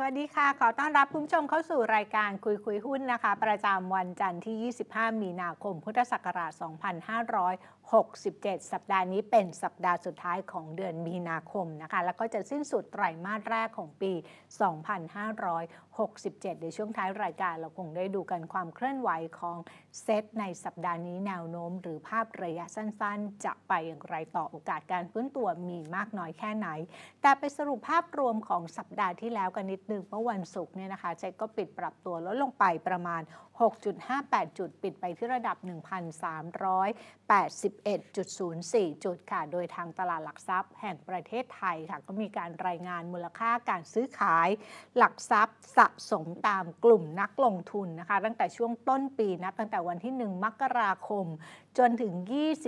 สวัสดีค่ะ ขอต้อนรับคุณผู้ชมเข้าสู่รายการคุยคุยหุ้นนะคะ ประจำวันจันทร์ที่ 25 มีนาคม พุทธศักราช 2500 67 สัปดาห์นี้เป็นสัปดาห์สุดท้ายของเดือนมีนาคมนะคะแล้วก็จะสิ้นสุดไตรมาสแรกของปี 2567 ในช่วงท้ายรายการเราคงได้ดูกันความเคลื่อนไหวของเซตในสัปดาห์นี้แนวโน้ม หรือภาพระยะสั้น ๆ จะไปอย่างไรต่อโอกาสการฟื้นตัวมีมากน้อยแค่ไหน แต่ไปสรุปภาพรวมของสัปดาห์ที่แล้วกันนิดนึงเมื่อวันศุกร์เนี่ยนะคะเซ็ตก็ปิดปรับตัวลดลงไปประมาณ 6.58 จุดปิดไปที่ระดับ 1,380 11.04 จุดค่ะ โดยทางตลาดหลักทรัพย์แห่งประเทศไทยค่ะ ก็มีการรายงานมูลค่าการซื้อขาย หลักทรัพย์ สะสมตามกลุ่มนักลงทุนนะคะ ตั้งแต่ช่วงต้นปีนะ ตั้งแต่วันที่ 1 มกราคม จนถึง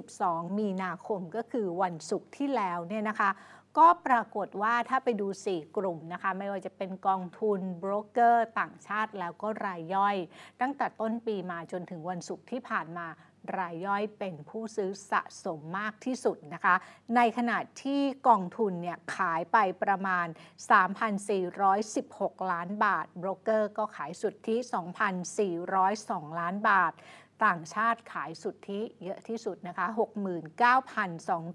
22 มีนาคม ก็คือวันศุกร์ที่แล้วเนี่ยนะคะ ก็ปรากฏว่าถ้าไปดู 4 กลุ่มนะคะ ไม่ว่าจะเป็นกองทุน โบรกเกอร์ ต่างชาติ แล้วก็รายย่อย ตั้งแต่ต้นปีมาจนถึงวันศุกร์ที่ผ่านมารายย่อยเป็นผู้ซื้อสะสมมากที่สุดนะคะ ในขณะที่กองทุนเนี่ย ขายไปประมาณ 3,416 ล้านบาทโบรกเกอร์ก็ขายสุดที่ 2,402 ล้านบาทต่างชาติขายสุทธิเยอะที่สุดนะคะ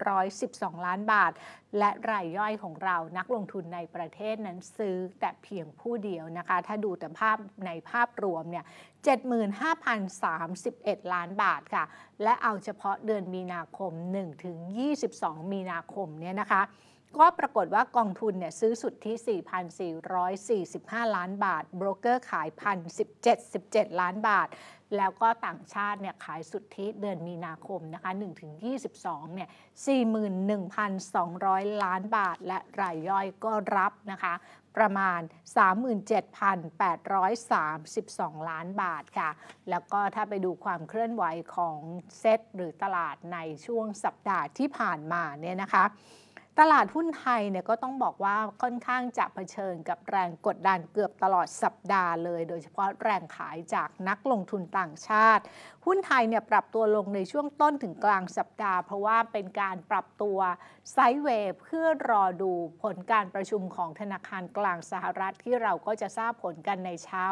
69,212 ล้านบาท และรายย่อยของเรานักลงทุนในประเทศนั้นซื้อแต่เพียงผู้เดียวนะคะ ถ้าดูแต่ภาพในภาพรวมเนี่ย75,031 ล้านบาทค่ะ และเอาเฉพาะเดือนมีนาคม 1-22 มีนาคมเนี่ยนะคะ ก็ปรากฏว่ากองทุนเนี่ยซื้อสุดที่ 4,445 ล้านบาทโบรกเกอร์ขาย 1,017ล้านบาทแล้วก็ต่างชาติเนี่ยขายสุทธิเดือนมีนาคมนะคะ1ถึง22เนี่ย41,200 ล้านบาทและรายย่อยก็รับนะคะ ประมาณ 37,832 ล้านบาทค่ะ แล้วก็ถ้าไปดูความเคลื่อนไหวของเซต หรือตลาดในช่วงสัปดาห์ที่ผ่านมาเนี่ยนะคะตลาดหุ้นไทยเนี่ยก็ต้องบอกว่าค่อนข้างจะเผชิญกับแรงกดดันเกือบตลอดสัปดาห์เลย โดยเฉพาะแรงขายจากนักลงทุนต่างชาติหุ้นไทยเนี่ยปรับตัวลงในช่วงต้นถึงกลางสัปดาห์เพราะว่าเป็นการปรับตัวไซด์เวฟเพื่อรอดูผลการประชุมของธนาคารกลางสหรัฐที่เราก็จะทราบผลกันในเช้า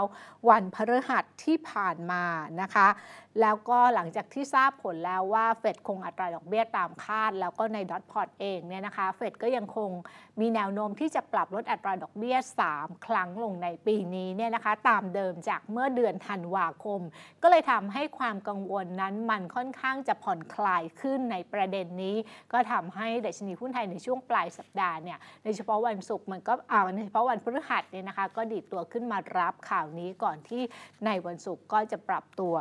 วันพฤหัสที่ผ่านมานะคะ แล้วก็หลังจากที่ทราบผลแล้วว่าเฟดคงอัตราดอกเบี้ยตามคาด แล้วก็ในดอทพอตเองเนี่ยนะคะเฟดก็ยังคงมีแนวโน้มที่จะปรับลดอัตราดอกเบี้ย 3 ครั้งลงในปีนี้เนี่ยนะคะตามเดิมจากเมื่อเดือนธันวาคม ก็เลยทำให้ความกังวลนั้นมันค่อนข้างจะผ่อนคลายขึ้นในประเด็นนี้ ก็ทำให้ดัชนีหุ้นไทยในช่วงปลายสัปดาห์เนี่ยโดยเฉพาะวันศุกร์มันก็อ่าโดยเฉพาะวันพฤหัสเนี่ยนะคะก็ดีดตัวขึ้นมารับข่าวนี้ก่อนที่ในวันศุกร์ก็จะปรับตัว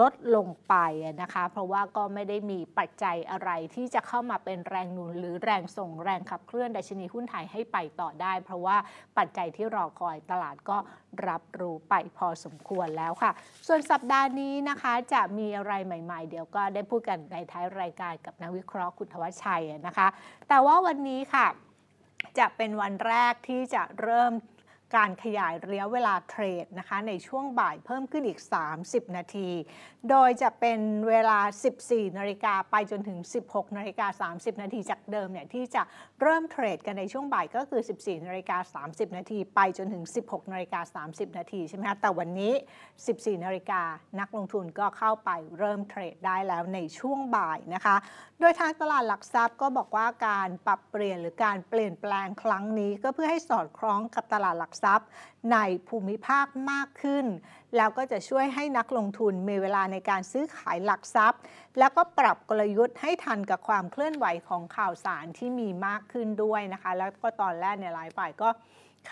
ลดลงไปนะคะ เพราะว่าก็ไม่ได้มีปัจจัยอะไรที่จะเข้ามาเป็นแรงหนุนหรือแรงส่งแรงขับเคลื่อนดัชนีหุ้นไทยให้ไปต่อได้ เพราะว่าปัจจัยที่รอคอยตลาดก็รับรู้ไปพอสมควรแล้วค่ะ ส่วนสัปดาห์นี้นะคะจะมีอะไรใหม่ๆเดี๋ยวก็ได้พูดกันในท้ายรายการกับนักวิเคราะห์คุณทวชัยนะคะ แต่ว่าวันนี้ค่ะจะเป็นวันแรกที่จะเริ่มการขยายระยะเวลาเทรดนะคะในช่วงบ่ายเพิ่มขึ้นอีก 30 นาที โดยจะเป็นเวลา 14นาฬิกาไปจนถึง 16 นาฬิกา30 นาทีจากเดิมเนี่ยที่จะเริ่มเทรดกันในช่วงบ่ายก็คือ 14นาฬิกา30 นาที ไปจนถึง 16นาฬิกา30นาทีใช่ไหมคะแต่วันนี้ 14 นาฬิกานักลงทุนก็เข้าไปเริ่มเทรดได้แล้วในช่วงบ่ายนะคะ โดยทางตลาดหลักทรัพย์ก็บอกว่าการปรับเปลี่ยนหรือการเปลี่ยนแปลงครั้งนี้ ก็เพื่อให้สอดคล้องกับตลาดหลักทรัพย์ในภูมิภาคมากขึ้น แล้วก็จะช่วยให้นักลงทุนมีเวลาในการซื้อขายหลักทรัพย์ แล้วก็ปรับกลยุทธ์ให้ทันกับความเคลื่อนไหวของข่าวสารที่มีมากขึ้นด้วยนะคะ แล้วก็ตอนแรกในหลายฝ่ายก็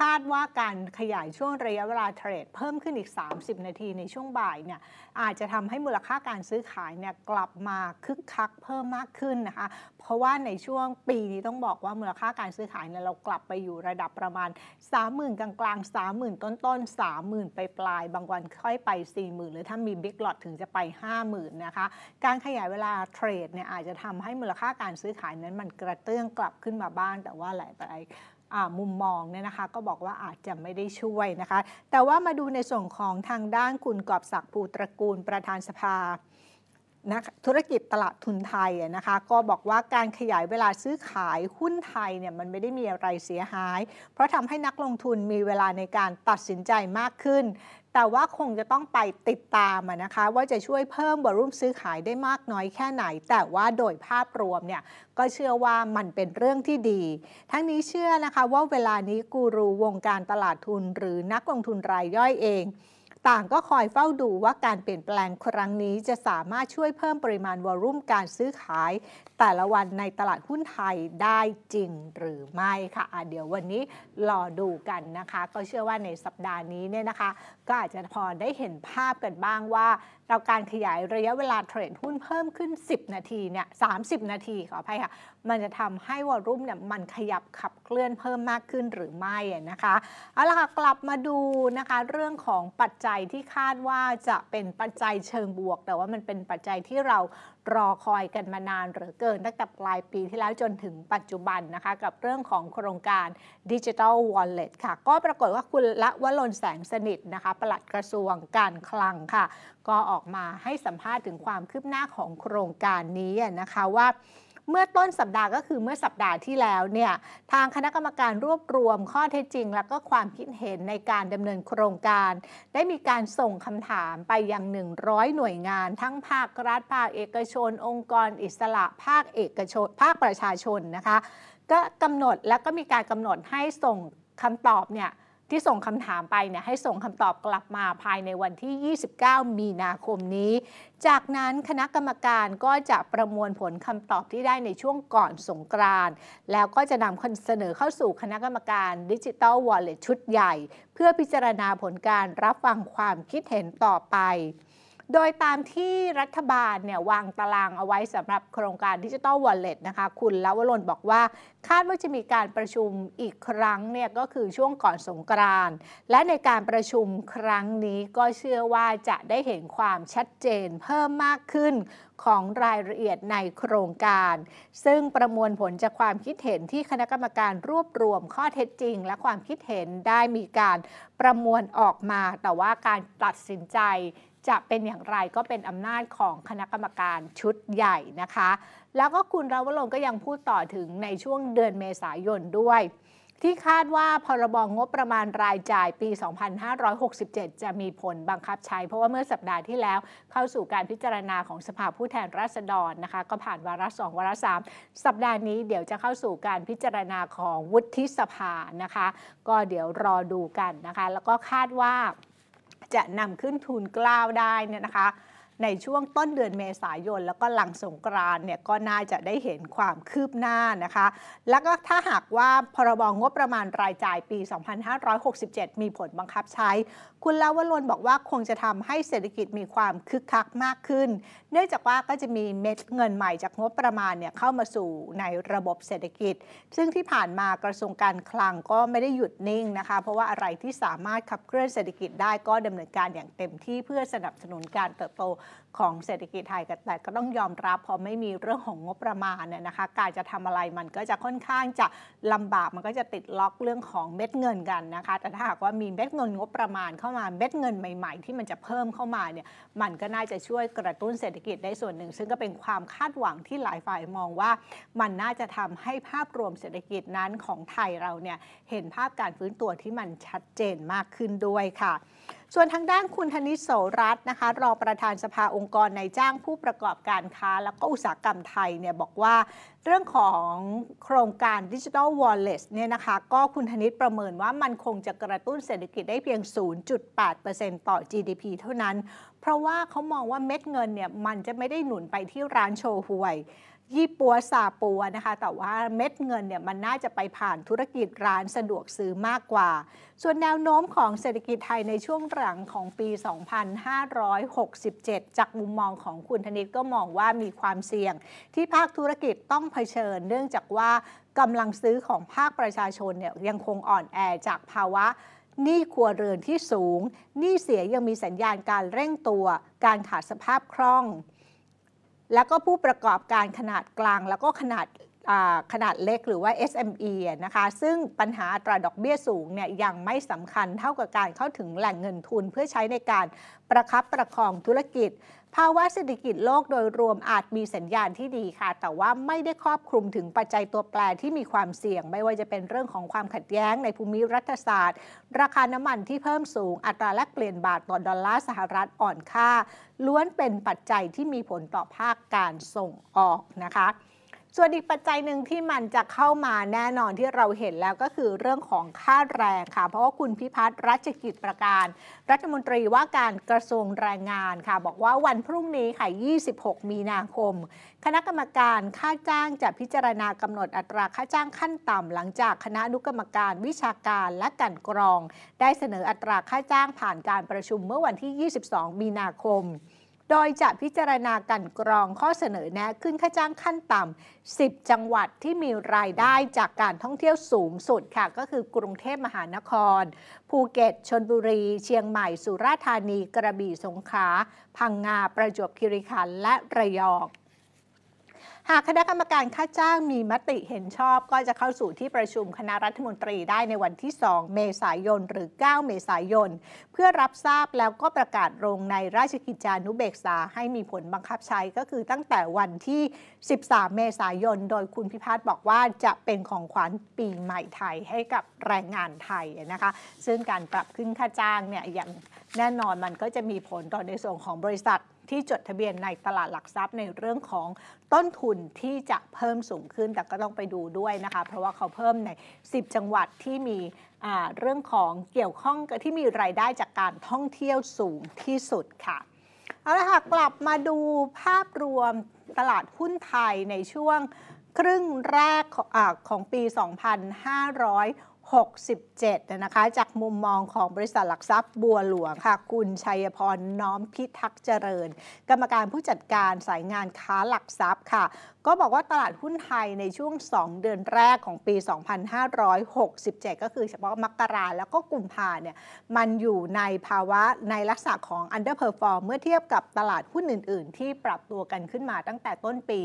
คาดว่าการขยายช่วงระยะเวลาเทรดเพิ่มขึ้นอีก 30 นาทีในช่วงบ่ายเนี่ยอาจจะทำให้มูลค่าการซื้อขายเนี่ยกลับมาคึกคักเพิ่มมากขึ้นนะคะ เพราะว่าในช่วงปีนี้ต้องบอกว่า มูลค่าการซื้อขายเนี่ยเรากลับไปอยู่ระดับประมาณ 30,000 กลางกลาง30,000 ต้นต้น30,000 ไปปลาย บางวันค่อยไป 40,000 หรือถ้ามีบิ๊กหลอดถึงจะไป 50,000 นะคะ การขยายเวลาเทรดเนี่ยอาจจะทำให้มูลค่าการซื้อขายนั้นมันกระเตื้องกลับขึ้นมาบ้างแต่ว่าหลายไปมุมมองเนี่ยนะคะก็บอกว่าอาจจะไม่ได้ช่วยนะคะ แต่ว่ามาดูในส่วนของทางด้านคุณกอบศักดิ์ภูตระกูลประธานสภานะธุรกิจตลาดทุนไทยนะคะก็บอกว่าการขยายเวลาซื้อขาย หุ้นไทยเนี่ยมันไม่ได้มีอะไรเสียหาย เพราะทำให้นักลงทุนมีเวลาในการตัดสินใจมากขึ้นแต่ว่าคงจะต้องไปติดตามนะคะว่าจะช่วยเพิ่มบรลุ่มซื้อขายได้มากน้อยแค่ไหน แต่ว่าโดยภาพรวมเนี่ยก็เชื่อว่ามันเป็นเรื่องที่ดี ทั้งนี้เชื่อนะคะว่าเวลานี้กูรูวงการตลาดทุนหรือนักลงทุนรายย่อยเองต่างก็คอยเฝ้าดูว่าการเปลี่ยนแปลงครั้งนี้ จะสามารถช่วยเพิ่มปริมาณวอลุ่มการซื้อขาย แต่ละวันในตลาดหุ้นไทยได้จริงหรือไม่ค่ะ เดี๋ยววันนี้รอดูกันนะคะ ก็เชื่อว่าในสัปดาห์นี้เนี่ยนะคะ ก็อาจจะพอได้เห็นภาพกันบ้างว่า เราการขยายระยะเวลาเทรดหุ้นเพิ่มขึ้น 10 นาทีเนี่ย30 นาทีขออภัยค่ะมันจะทำให้วอลุ่มเนี่ยมันขยับขับเคลื่อนเพิ่มมากขึ้นหรือไม่นะคะเอาละค่ะกลับมาดูนะคะเรื่องของปัจจัยยที่คาดว่าจะเป็นปัจจัยเชิงบวก แต่ว่ามันเป็นปัจจัยที่เรารอคอยกันมานานหรือเกิน ตั้งแต่ปลายปีที่แล้วจนถึงปัจจุบันนะคะ กับเรื่องของโครงการดิจิทัลวอลเล็ตค่ะก็ปรากฏว่าคุณละวลนแสงสนิทนะคะปลัดกระทรวงการคลังค่ะ ก็ออกมาให้สัมภาษณ์ถึงความคืบหน้าของโครงการนี้นะคะว่าเมื่อต้นสัปดาห์ก็คือเมื่อสัปดาห์ที่แล้วเนี่ยทางคณะกรรมการรวบรวมข้อเท็จจริง และก็ความคิดเห็นในการดำเนินโครงการ ได้มีการส่งคำถามไปยัง 100 หน่วยงาน ทั้งภาครัฐ ภาคเอกชน องค์กรอิสระ ภาคเอกชน ภาคประชาชนนะคะก็กำหนดและก็มีการกำหนดให้ส่งคำตอบเนี่ยที่ส่งคำถามไปเนี่ยให้ส่งคำตอบกลับมาภายในวันที่ 29 มีนาคมนี้ จากนั้นคณะกรรมการก็จะประมวลผลคำตอบที่ได้ในช่วงก่อนสงกรานแล้วก็จะนำเสนอเข้าสู่คณะกรรมการดิจิ t a l Wallet ชุดใหญ่ เพื่อพิจารณาผลการรับฟังความคิดเห็นต่อไปโดยตามที่รัฐบาลเนี่ยวางตารางเอาไว้สำหรับโครงการดิจิตอลวอลเล็ตนะคะ คุณลวรนบอกว่า คาดว่าจะมีการประชุมอีกครั้งเนี่ยก็คือช่วงก่อนสงกรานต์และในการประชุมครั้งนี้ก็เชื่อว่าจะได้เห็นความชัดเจนเพิ่มมากขึ้นของรายละเอียดในโครงการ ซึ่งประมวลผลจากความคิดเห็นที่คณะกรรมการรวบรวมข้อเท็จจริง และความคิดเห็นได้มีการประมวลออกมา แต่ว่าการตัดสินใจจะเป็นอย่างไรก็เป็นอำนาจของคณะกรรมการชุดใหญ่นะคะ แล้วก็คุณราวลงก็ยังพูดต่อถึงในช่วงเดือนเมษายนด้วย ที่คาดว่าพรบงบประมาณรายจ่ายปี 2567 จะมีผลบังคับใช้เพราะว่าเมื่อสัปดาห์ที่แล้วเข้าสู่การพิจารณาของสภาผู้แทนราษฎรนะคะ ก็ผ่านวาระสองวาระสามสัปดาห์นี้เดี๋ยวจะเข้าสู่การพิจารณาของวุฒิสภานะคะ ก็เดี๋ยวรอดูกันนะคะ แล้วก็คาดว่าจะนำขึ้นทุนกล้าวได้เนี่ยนะคะ ในช่วงต้นเดือนเมษายน แล้วก็หลังสงกรานเนี่ยก็น่าจะได้เห็นความคืบหน้านะคะแล้วก็ถ้าหากว่าพรบงบประมาณรายจ่ายปี 2567 มีผลบังคับใช้ คุณลาวลนบอกว่าคงจะทำให้เศรษฐกิจมีความคึกคักมากขึ้นื่องจากว่าก็จะมีเม็ดเงินใหม่จากงบประมาณเนี่ยเข้ามาสู่ในระบบเศรษฐกิจ ซึ่งที่ผ่านมากระทรวงการคลังก็ไม่ได้หยุดนิ่งนะคะ เพราะว่าอะไรที่สามารถขับเคลื่อนเศรษฐกิจได้ก็ดำเนินการอย่างเต็มที่เพื่อสนับสนุนการเติบโตของเศรษฐกิจไทยแต่ก็ต้องยอมรับ พอไม่มีเรื่องของงบประมาณเนี่ยนะคะการจะทำอะไรมันก็จะค่อนข้างจะลำบากมันก็จะติดล็อกเรื่องของเม็ดเงินกันนะคะแต่ถ้าหากว่ามีเม็ดเงินงบประมาณเข้ามาเม็ดเงินใหม่ๆ ที่มันจะเพิ่มเข้ามาเนี่ยมันก็น่าจะช่วยกระตุ้นเศรษฐกิจได้ส่วนหนึ่ง ซึ่งก็เป็นความคาดหวังที่หลายฝ่ายมองว่า มันน่าจะทำให้ภาพรวมเศรษฐกิจนั้นของไทยเราเนี่ยเห็นภาพการฟื้นตัวที่มันชัดเจนมากขึ้นด้วยค่ะส่วนทางด้านคุณธนิศโสรัตน์นะคะรองประธานสภาองค์กรในจ้างผู้ประกอบการค้า แล้วก็อุตสาหกรรมไทยเนี่ยบอกว่าเรื่องของโครงการดิจิทัลวอลเล็ตเนี่ยนะคะก็คุณธนิตประเมินว่ามันคงจะกระตุ้นเศรษฐกิจได้เพียง 0.8%ต่อ GDP เท่านั้น เพราะว่าเขามองว่าเม็ดเงินเนี่ยมันจะไม่ได้หนุนไปที่ร้านโชว์หวยยี่ปัวซาปัวนะคะ แต่ว่าเม็ดเงินเนี่ย มันน่าจะไปผ่านธุรกิจร้านสะดวกซื้อมากกว่า ส่วนแนวโน้มของเศรษฐกิจไทยในช่วงหลังของปี 2567 จากมุมมองของคุณธนิตก็มองว่ามีความเสี่ยง ที่ภาคธุรกิจต้องเผชิญ เนื่องจากว่ากำลังซื้อของภาคประชาชนเนี่ยยังคงอ่อนแอจากภาวะหนี้ครัวเรือนที่สูงหนี้เสียยังมีสัญญาณการเร่งตัวการขาดสภาพคล่องแล้วก็ผู้ประกอบการขนาดกลางแล้วก็ขนาดขนาดเล็กหรือว่า SME นะคะ ซึ่งปัญหาตราดอกเบี้ยสูงเนี่ยยังไม่สำคัญเท่ากับการเข้าถึงแหล่งเงินทุนเพื่อใช้ในการประคับประคองธุรกิจ ภาวะเศรษฐกิจโลกโดยรวมอาจมีสัญญาณที่ดีค่ะ แต่ว่าไม่ได้ครอบคลุมถึงปัจจัยตัวแปรที่มีความเสี่ยง ไม่ว่าจะเป็นเรื่องของความขัดแย้งในภูมิรัฐศาสตร์ ราคาน้ำมันที่เพิ่มสูงอัตราแลกเปลี่ยนบาทต่อดอลลาร์สหรัฐอ่อนค่าล้วนเป็นปัจจัยที่มีผลต่อภาคการส่งออกนะคะส่วนอีกปัจจัยหนึ่งที่มันจะเข้ามาแน่นอนที่เราเห็นแล้วก็คือเรื่องของค่าแรงค่ะเพราะว่าคุณพิพัฒน์รัชกิจประการรัฐมนตรีว่าการกระทรวงแรงงานค่ะบอกว่าวันพรุ่งนี้ค่ะ 26 มีนาคม คณะกรรมการค่าจ้างจะพิจารณากำหนดอัตราค่าจ้างขั้นต่ำหลังจากคณะอนุกรรมการวิชาการและกันกรอง ได้เสนออัตราค่าจ้างผ่านการประชุมเมื่อวันที่ 22 มีนาคมโดยจะพิจารณากันกรองข้อเสนอแนะขึ้นค่าจ้างขั้นต่ำ 10 จังหวัดที่มีรายได้จากการท่องเที่ยวสูงสุดค่ะ ก็คือกรุงเทพมหานคร ภูเก็ต ชนบุรี เชียงใหม่ สุราษฎร์ธานี กระบี่สงขลาพังงา ประจวบคีรีขันธ์และระยองหากคณะกรรมการค่าจ้างมีมติเห็นชอบ ก็จะเข้าสู่ที่ประชุมคณะรัฐมนตรีได้ในวันที่ 2 เมษายน หรือ 9 เมษายน เพื่อรับทราบแล้วก็ประกาศลงในราชกิจจานุเบกษา ให้มีผลบังคับใช้ก็คือตั้งแต่วันที่ 13 เมษายนโดยคุณพิพัฒน์บอกว่าจะเป็นของขวัญปีใหม่ไทยให้กับแรงงานไทยนะคะซึ่งการปรับขึ้นค่าจ้างเนี่ยอย่างแน่นอนมันก็จะมีผลต่อในส่วนของบริษัทที่จดทะเบียนในตลาดหลักทรัพย์ในเรื่องของต้นทุนที่จะเพิ่มสูงขึ้นแต่ก็ต้องไปดูด้วยนะคะ เพราะว่าเขาเพิ่มใน 10 จังหวัดที่มีเรื่องของเกี่ยวข้องกับที่มีรายได้จากการท่องเที่ยวสูงที่สุดค่ะเอาละค่ะ กลับมาดูภาพรวมตลาดหุ้นไทยในช่วงครึ่งแรกของอของปี 2500 67 นะคะ จากมุมมองของบริษัทหลักทรัพย์บัวหลวงค่ะ คุณชัยพรน้อมพิทักษ์เจริญ กรรมการผู้จัดการสายงานค้าหลักทรัพย์ค่ะ ก็บอกว่าตลาดหุ้นไทยในช่วง 2 เดือนแรกของปี 2567 ก็คือเฉพาะมกราแล้วก็กุมภาเนี่ย มันอยู่ในภาวะในลักษณะของ underperform เมื่อเทียบกับตลาดหุ้นอื่นๆ ที่ปรับตัวกันขึ้นมาตั้งแต่ต้นปี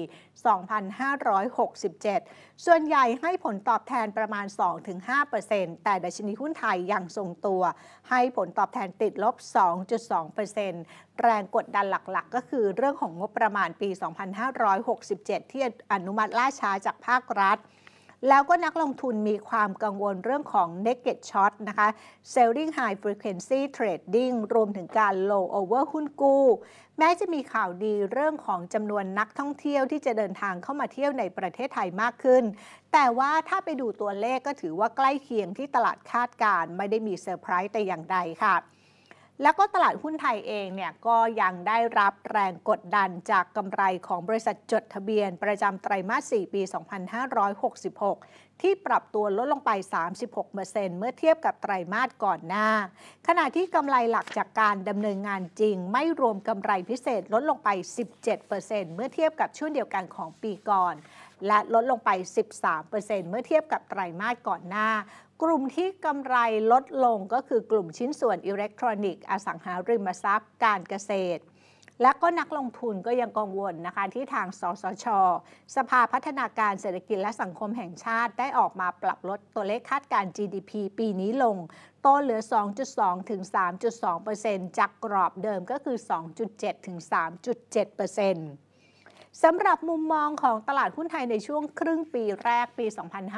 2567 ส่วนใหญ่ให้ผลตอบแทนประมาณ 2-5 5%แต่ดัชนีหุ้นไทยยังทรงตัว ให้ผลตอบแทนติดลบ 2.2%แรงกดดันหลักๆ ก็คือเรื่องของงบประมาณปี 2567 ที่อนุมัติล่าช้าจากภาครัฐแล้วก็นักลงทุนมีความกังวลเรื่องของ naked short นะคะ selling high frequency trading รวมถึงการ low over หุ้นกู้แม้จะมีข่าวดีเรื่องของจำนวนนักท่องเที่ยวที่จะเดินทางเข้ามาเที่ยวในประเทศไทยมากขึ้น แต่ว่าถ้าไปดูตัวเลขก็ถือว่าใกล้เคียงที่ตลาดคาดการไม่ได้มีเซอร์ไพรส์แต่อย่างใดค่ะแล้วก็ตลาดหุ้นไทยเองเนี่ยก็ยังได้รับแรงกดดันจากกำไรของบริษัทจดทะเบียนประจำไตรมาส 4 ปี 2566 ที่ปรับตัวลดลงไป 36%เมื่อเทียบกับไตรมาสก่อนหน้า ขณะที่กำไรหลักจากการดำเนินงานจริง ไม่รวมกำไรพิเศษลดลงไป 17%เมื่อเทียบกับช่วงเดียวกันของปีก่อน และลดลงไป 13%เมื่อเทียบกับไตรมาสก่อนหน้ากลุ่มที่กำไรลดลงก็คือกลุ่มชิ้นส่วนอิเล็กทรอนิกส์อสังหาริมทรัพย์การเกษตร และก็นักลงทุนก็ยังกังวลนะคะ ที่ทางสสชสภาพัฒนาการเศรษฐกิจและสังคมแห่งชาติได้ออกมาปรับลดตัวเลขคาดการ GDP ปีนี้ลงต้นเหลือ 2.2 ถึง 3.2%จากกรอบเดิมก็คือ 2.7 ถึง 3.7%เปอร์เซ็นต์สำหรับมุมมองของตลาดหุ้นไทยในช่วงครึ่งปีแรกปี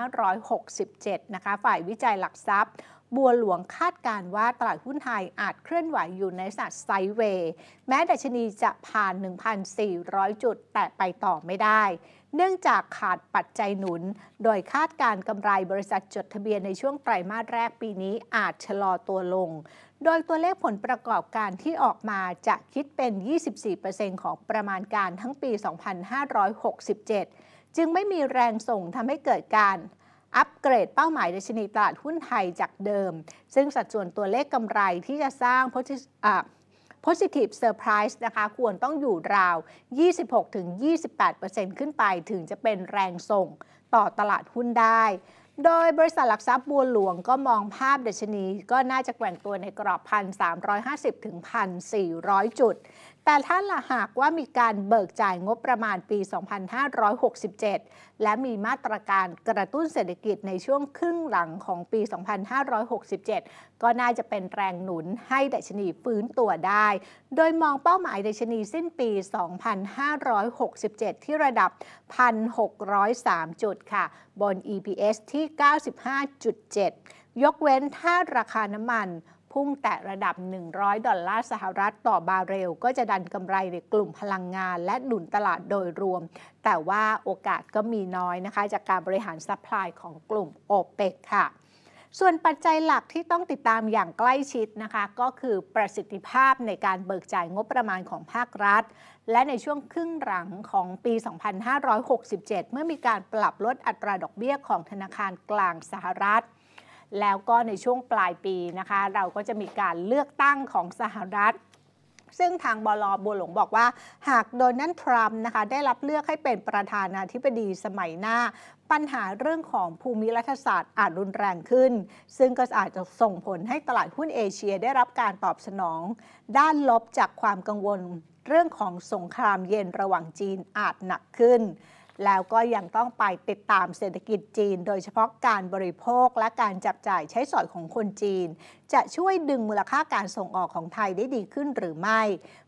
2567 นะคะ ฝ่ายวิจัยหลักทรัพย์บัวหลวงคาดการว่าตลาดหุ้นไทยอาจเคลื่อนไหวอยู่ในสัดไซเวย์แม้ดัชนีจะผ่าน 1,400 จุด แต่ไปต่อไม่ได้เนื่องจากขาดปัจจัยหนุน โดยคาดการกำไรบริษัทจดทะเบียนในช่วงไตรมาสแรกปีนี้อาจชะลอตัวลง โดยตัวเลขผลประกอบการที่ออกมาจะคิดเป็น 24%ของประมาณการทั้งปี 2567 จึงไม่มีแรงส่งทำให้เกิดการ อัปเกรดเป้าหมายดัชนีตลาดหุ้นไทยจากเดิม ซึ่งสัดส่วนตัวเลขกำไรที่จะสร้าง positive surprise นะคะควรต้องอยู่ราว 26-28%ขึ้นไปถึงจะเป็นแรงส่งต่อตลาดหุ้นได้ โดยบริษัทหลักทรัพย์บัวหลวงก็มองภาพดัชนีก็น่าจะแกว่งตัวในกรอบ 1,350ถึง1,400 จุดแต่ถ้าละหากว่ามีการเบิกจ่ายงบประมาณปี 2567 และมีมาตรการกระตุ้นเศรษฐกิจในช่วงครึ่งหลังของปี 2567 ก็น่าจะเป็นแรงหนุนให้ดัชนีฟื้นตัวได้ โดยมองเป้าหมายดัชนีสิ้นปี 2567 ที่ระดับ 1,603 จุดค่ะ บน EPS ที่ 95.7 ยกเว้นถ้าราคาน้ำมันพุ่งแตะระดับ 100 ดอลลาร์สหรัฐ ต่อบาเรลก็จะดันกำไรในกลุ่มพลังงานและหนุนตลาดโดยรวม แต่ว่าโอกาสก็มีน้อยนะคะ จากการบริหารซัพพลายของกลุ่มโอเปกค่ะ ส่วนปัจจัยหลักที่ต้องติดตามอย่างใกล้ชิดนะคะ ก็คือประสิทธิภาพในการเบิกจ่ายงบประมาณของภาครัฐ และในช่วงครึ่งหลังของปี 2567 เมื่อมีการปรับลดอัตราดอกเบี้ยของธนาคารกลางสหรัฐแล้วก็ในช่วงปลายปีนะคะ เราก็จะมีการเลือกตั้งของสหรัฐ ซึ่งทางบลบัวหลงบอกว่า หากโดนนัลนทรัมป์นะคะ ได้รับเลือกให้เป็นประธานาธิบดีสมัยหน้า ปัญหาเรื่องของภูมิรัฐศาสตร์อาจรุนแรงขึ้น ซึ่งก็อาจจะส่งผลให้ตลาดหุ้นเอเชียได้รับการตอบสนอง ด้านลบจากความกังวลเรื่องของสงครามเย็นระหว่างจีนอาจหนักขึ้นแล้วก็ยังต้องไปติดตามเศรษฐกิจจีน โดยเฉพาะการบริโภคและการจับจ่ายใช้สอยของคนจีน จะช่วยดึงมูลค่าการส่งออกของไทยได้ดีขึ้นหรือไม่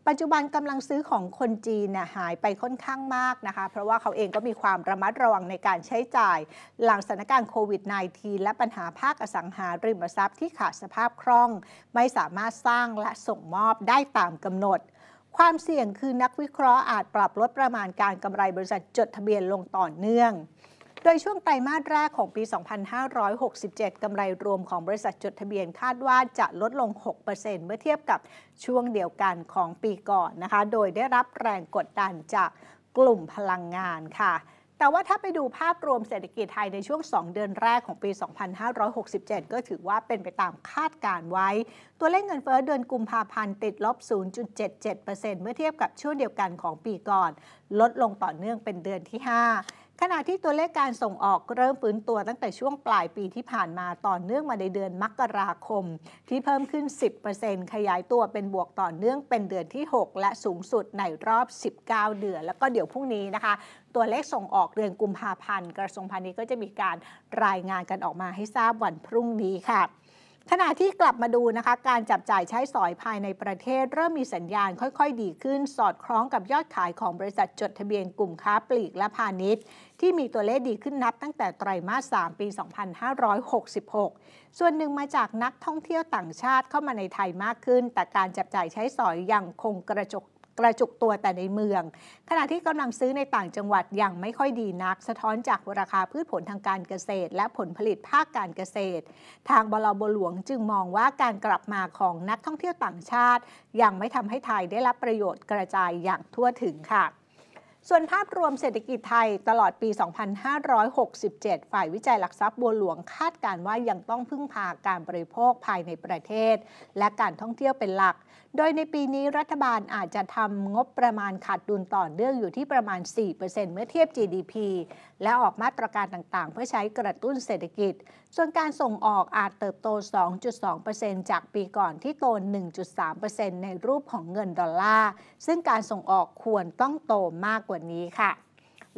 ปัจจุบันกำลังซื้อของคนจีนนะหายไปค่อนข้างมากนะคะ เพราะว่าเขาเองก็มีความระมัดระวังในการใช้จ่าย หลังสถานการณ์โควิด -19 และปัญหาภาคอสังหาริมทรัพย์ที่ขาดสภาพคล่อง ไม่สามารถสร้างและส่งมอบได้ตามกำหนดความเสี่ยงคือนักวิเคราะห์อาจปรับลดประมาณการกำไรบริษัทจดทะเบียนลงต่อเนื่อง โดยช่วงไตรมาสแรกของปี 2567 กำไรรวมของบริษัทจดทะเบียนคาดว่าจะลดลง 6%เมื่อเทียบกับช่วงเดียวกันของปีก่อนนะคะ โดยได้รับแรงกดดันจากกลุ่มพลังงานค่ะแต่ว่าถ้าไปดูภาพรวมเศรษฐกิจไทยในช่วง 2 เดือนแรกของปี 2567 ก็ถือว่าเป็นไปตามคาดการไว้ ตัวเลขเงินเฟ้อเดือนกุมภาพันธ์ติดลบ 0.77%เมื่อเทียบกับช่วงเดียวกันของปีก่อน ลดลงต่อเนื่องเป็นเดือนที่ 5ขณะที่ตัวเลขการส่งออกเริ่มฟื้นตัวตั้งแต่ช่วงปลายปีที่ผ่านมาต่อเนื่องมาในเดือนมกราคมที่เพิ่มขึ้น 10%ขยายตัวเป็นบวกต่อเนื่องเป็นเดือนที่ 6 และสูงสุดในรอบ 19 เดือน แล้วก็เดี๋ยวพรุ่งนี้นะคะ ตัวเลขส่งออกเดือนกุมภาพันธ์กระทรวงพาณิชย์ก็จะมีการรายงานกันออกมาให้ทราบวันพรุ่งนี้ค่ะขณะที่กลับมาดูนะคะการจับจ่ายใช้สอยภายในประเทศเริ่มมีสัญญาณ ค่อยๆ ดีขึ้นสอดคล้องกับยอดขายของบริษัทจดทะเบียนกลุ่มค้าปลีกและพาณิชย์ที่มีตัวเลขดีขึ้นนับตั้งแต่ไตรมาส 3 ปี 2566 ส่วนหนึ่งมาจากนักท่องเที่ยวต่างชาติเข้ามาในไทยมากขึ้น แต่การจับจ่ายใช้สอยอยังคงกระจกกระจุกตัวแต่ในเมือง ขณะที่กำลังซื้อในต่างจังหวัดยังไม่ค่อยดีนัก สะท้อนจากราคาพืชผลทางการเกษตร และผลผลิตภาคการเกษตร ทางบลบหลวงจึงมองว่าการกลับมาของนักท่องเที่ยวต่างชาติ ยังไม่ทำให้ไทยได้รับประโยชน์กระจายอย่างทั่วถึงค่ะส่วนภาพรวมเศรษฐกิจไทยตลอดปี 2567 ฝ่ายวิจัยหลักทรัพย์บัวหลวงคาดการว่ายังต้องพึ่งพาการบริโภคภายในประเทศ และการท่องเที่ยวเป็นหลักโดยในปีนี้รัฐบาลอาจจะทำงบประมาณขาดดุลต่อเนื่องอยู่ที่ประมาณ 4%เมื่อเทียบ GDP และออกมาตรการต่างๆ เพื่อใช้กระตุ้นเศรษฐกิจ ส่วนการส่งออกอาจเติบโต 2.2%จากปีก่อนที่โต 1.3%ในรูปของเงินดอลลาร์ ซึ่งการส่งออกควรต้องโตมากกว่านี้ค่ะ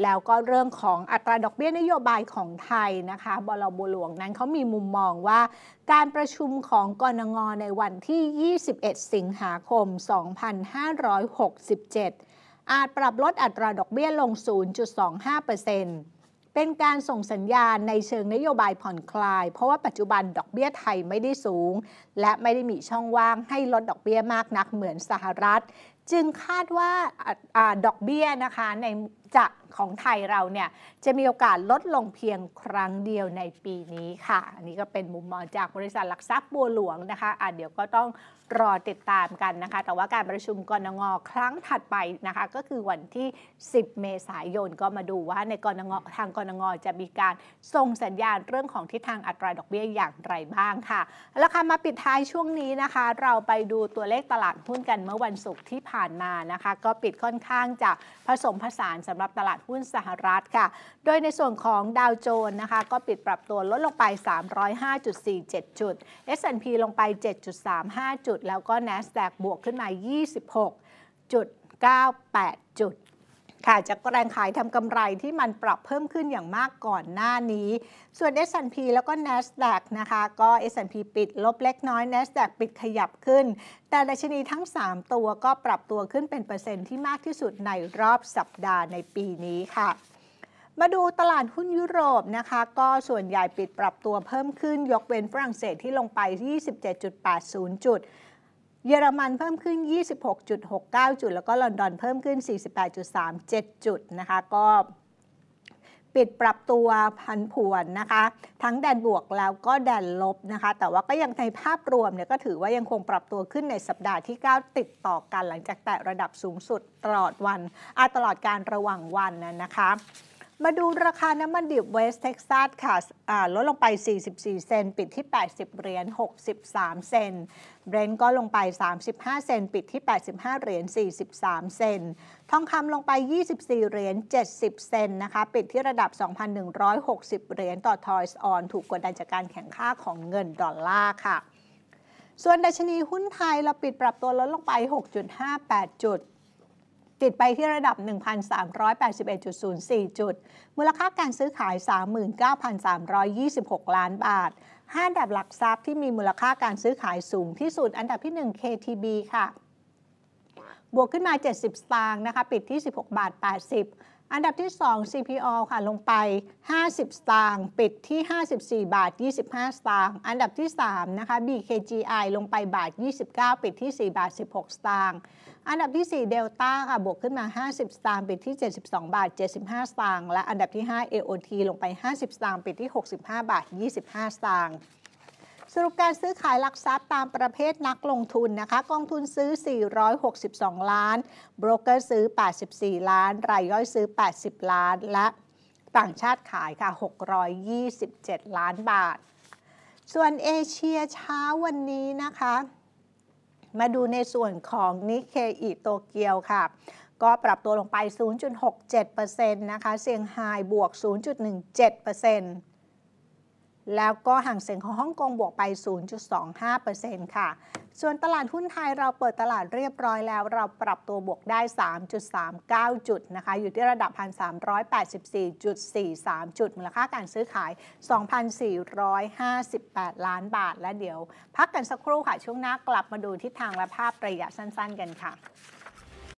แล้วก็เรื่องของอัตราดอกเบี้ยนโยบายของไทยนะคะ บลบัวหลวงนั้นเขามีมุมมองว่า การประชุมของกรงงในวันที่ 21 สิงหาคม 2567 อาจปรับลดอัตราดอกเบี้ยลง 0.25%เป็นการส่งสัญญาณในเชิงนโยบายผ่อนคลาย เพราะว่าปัจจุบันดอกเบี้ยไทยไม่ได้สูง และไม่ได้มีช่องว่างให้ลดดอกเบี้ยมากนักเหมือนสหรัฐ จึงคาดว่าอดอกเบี้ยนะคะในจะของไทยเราเนี่ย จะมีโอกาสลดลงเพียงครั้งเดียวในปีนี้ค่ะ อันนี้ก็เป็นมุมมองจากบริษัทหลักทรัพย์บัวหลวงนะคะอ่ะเดี๋ยวก็ต้องรอติดตามกันนะคะ แต่ว่าการประชุมกรงงครั้งถัดไปนะคะ ก็คือวันที่ 10 เมษายนก็มาดูว่าในกรงงทางกรงงจะมีการส่งสัญญาณเรื่องของทิศทางอัตราดอกเบี้ยอย่างไรบ้างค่ะแล้วค่ะมาปิดท้ายช่วงนี้นะคะ เราไปดูตัวเลขตลาดหุ้นกันเมื่อวันศุกร์ที่ผ่านมานะคะก็ปิดค่อนข้างจะผสมผสานสำหรับตลาดดหุ้นสหรัฐค่ะ โดยในส่วนของดาวโจนส์นะคะ ก็ปิดปรับตัวลดลงไป 305.47 จุด S&P ลงไป 7.35 จุด แล้วก็ NASDAQ บวกขึ้นมา 26.98 จุดค่ะจากแรงขายทำกำไรที่มันปรับเพิ่มขึ้นอย่างมากก่อนหน้านี้ ส่วน S&P แล้วก็ NASDAQ นะคะ ก็ S&P ปิดลบเล็กน้อย NASDAQ ปิดขยับขึ้น แต่ดัชนีทั้ง 3 ตัวก็ปรับตัวขึ้นเป็นเปอร์เซ็นต์ที่มากที่สุดในรอบสัปดาห์ในปีนี้ค่ะ มาดูตลาดหุ้นยุโรปนะคะ ก็ส่วนใหญ่ปิดปรับตัวเพิ่มขึ้นยกเว้นฝรั่งเศสที่ลงไป 27.80 จุดเยอรมันเพิ่มขึ้น 26.69 จุด แล้วก็ลอนดอนเพิ่มขึ้น 48.37 จุดนะคะ ก็ ปิดปรับตัวพันผวนนะคะ ทั้งแดนบวกแล้วก็แดนลบนะคะ แต่ว่าก็ยังในภาพรวมเนี่ยก็ถือว่ายังคงปรับตัวขึ้นในสัปดาห์ที่ 9 ติดต่อกัน หลังจากแตะระดับสูงสุดตลอดวันอาตลอดการระหว่างวันนะคะมาดูราคาน้ำมันดิบเวสเท็กซัสค่ะ ลดลงไป 44 เซนปิดที่ 80 เหรียญ 63 เซน เบรนท์ก็ลงไป 35 เซนปิดที่ 85 เหรียญ 43 เซนทองคำลงไป 24 เหรียญ 70 เซนนะคะ ปิดที่ระดับ 2,160 เหรียญต่อทอยส์ออน ถูกกดดันจากการแข่งค่าของเงินดอลลาร์ค่ะ ส่วนดัชนีหุ้นไทยเราปิดปรับตัวลดลงไป 6.58 จุดติดไปที่ระดับ 1,381.04 จุด มูลค่าการซื้อขาย 39,326 ล้านบาท5อันดับหลักทรัพย์ที่มีมูลค่าการซื้อขายสูงที่สุด อันดับที่ 1 KTB ค่ะ บวกขึ้นมา 70 สตางค์นะคะ ปิดที่ 16 บาท 80 อันดับที่ 2 CPO ค่ะ ลงไป 50 สตางค์ปิดที่ 54 บาท 25 สตางค์อันดับที่3นะคะ BKGI ลงไปบาท 29 ปิดที่4บาท 16 สตางค์อันดับที่4เดลต้าค่ะบวกขึ้นมา50สตางค์ปิดที่ 72 บาท 75สตางค์และอันดับที่ 5 AOT ลงไป50สตางค์ปิดที่ 65 บาท 25สตางค์สรุปการซื้อขายหลักทรัพย์ตามประเภทนักลงทุนนะคะกองทุนซื้อ 462 ล้านบรกเกอร์ซื้อ 84 ล้าน รายย่อยซื้อ 80 ล้าน และต่างชาติขายค่ะ 627 ล้านบาท ส่วนเอเชียเช้าวันนี้นะคะมาดูในส่วนของนิเคอิโตเกียวค่ะ ก็ปรับตัวลงไป 0.67%นะคะ เซี่ยงไฮ้บวก 0.17%แล้วก็ห่างเสียงของฮ่องกงบวกไป 0.25%ค่ะส่วนตลาดหุ้นไทยเราเปิดตลาดเรียบร้อยแล้ว เราปรับตัวบวกได้ 3.39 จุดนะคะ อยู่ที่ระดับ 1,384.43 จุดมูลค่าการซื้อขาย 2,458 ล้านบาทและเดี๋ยว พักกันสักครู่ค่ะ ช่วงหน้ากลับมาดูทิศทางและภาพระยะสั้นๆ กันค่ะ